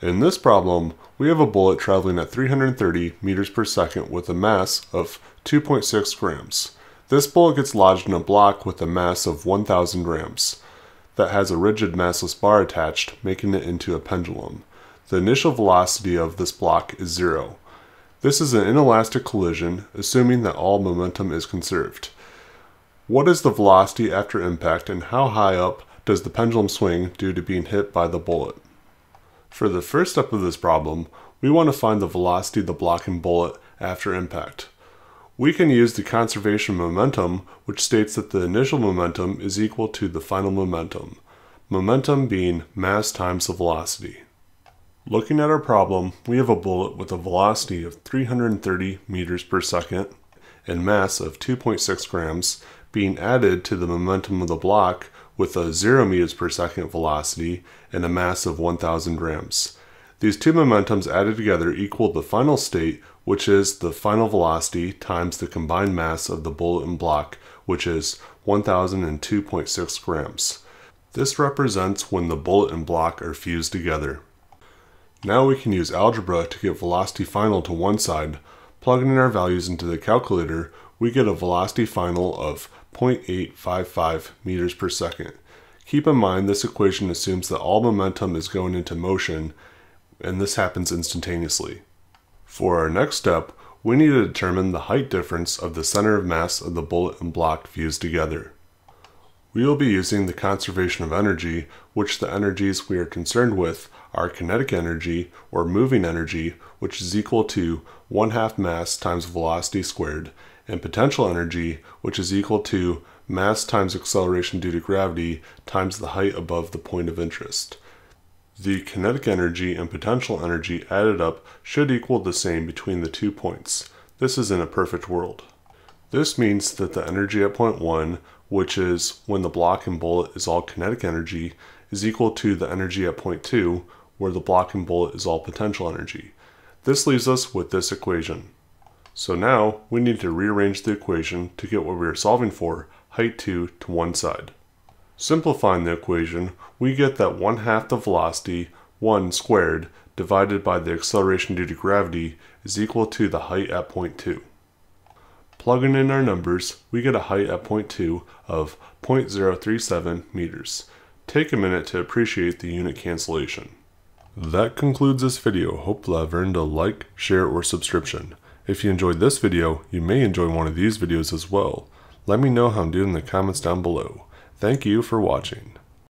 In this problem, we have a bullet traveling at 330 meters per second with a mass of 2.6 grams. This bullet gets lodged in a block with a mass of 1,000 grams that has a rigid massless bar attached, making it into a pendulum. The initial velocity of this block is zero. This is an inelastic collision, assuming that all momentum is conserved. What is the velocity after impact and how high up does the pendulum swing due to being hit by the bullet? For the first step of this problem, we want to find the velocity of the block and bullet after impact. We can use the conservation momentum, which states that the initial momentum is equal to the final momentum, momentum being mass times the velocity. Looking at our problem, we have a bullet with a velocity of 330 meters per second and mass of 2.6 grams being added to the momentum of the block, with a 0 meters per second velocity and a mass of 1000 grams. These two momentums added together equal the final state, which is the final velocity times the combined mass of the bullet and block, which is 1002.6 grams. This represents when the bullet and block are fused together. Now we can use algebra to get velocity final to one side, plug in our values into the calculator, we get a velocity final of 0.855 meters per second. Keep in mind this equation assumes that all momentum is going into motion and this happens instantaneously. For our next step, we need to determine the height difference of the center of mass of the bullet and block fused together. We will be using the conservation of energy, which the energies we are concerned with are kinetic energy, or moving energy, which is equal to 1 half mass times velocity squared, and potential energy, which is equal to mass times acceleration due to gravity times the height above the point of interest. The kinetic energy and potential energy added up should equal the same between the two points. This is in a perfect world. This means that the energy at point 1, which is when the block and bullet is all kinetic energy, is equal to the energy at point 2, where the block and bullet is all potential energy. This leaves us with this equation. So now, we need to rearrange the equation to get what we are solving for, height 2, to one side. Simplifying the equation, we get that 1 half the velocity, 1 squared, divided by the acceleration due to gravity, is equal to the height at point 2. Plugging in our numbers, we get a height at point 2 of 0.037 meters. Take a minute to appreciate the unit cancellation. That concludes this video. Hope you'll have earned a like, share, or subscription. If you enjoyed this video, you may enjoy one of these videos as well. Let me know how I'm doing in the comments down below. Thank you for watching.